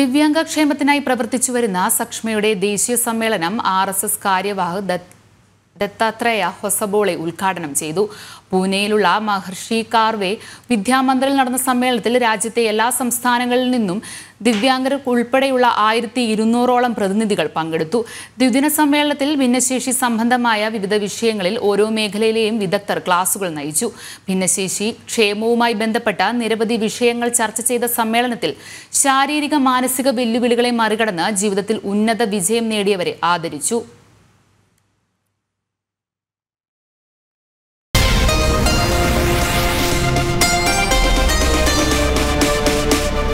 ദിവ്യാംഗക്ഷേമത്തിനായി പ്രവർത്തിച്ചു വരുന്ന സക്ഷ്മയുടെ ദേശീയ സമ്മേളനം R S S Karyavah Datt Dattatreya Hosabale ഉദ്ഘാടനം ചെയ്തു പൂനെയിലുള്ള മഹർഷി കാർവേ വിദ്യാമന്ദിറിൽ നടന്ന സമ്മേളനത്തിൽ രാജ്യത്തെ എല്ലാ സംസ്ഥാനങ്ങളിൽ നിന്നും ദിവ്യാംഗർ ഉൾപ്പെടെയുള്ള ആയിരത്തി ഇരുന്നൂറോളം പ്രതിനിധികൾ പങ്കെടുത്തു ദ്വിദിന സമ്മേളനത്തിൽ ഭിന്നശേഷി സംബന്ധമായ വിവിധ വിഷയങ്ങളിൽ ഓരോ മേഖലയിലെയും വിദഗ്ധർ ക്ലാസുകൾ നയിച്ചു ഭിന്നശേഷി ക്ഷേമവുമായി ബന്ധപ്പെട്ട നിരവധി വിഷയങ്ങൾ ചർച്ച ചെയ്ത സമ്മേളനത്തിൽ ശാരീരിക മാനസിക വെല്ലുവിളികളെ മറികടന്ന് ജീവിതത്തിൽ ഉന്നത വിജയം നേടിയവരെ ആദരിച്ചു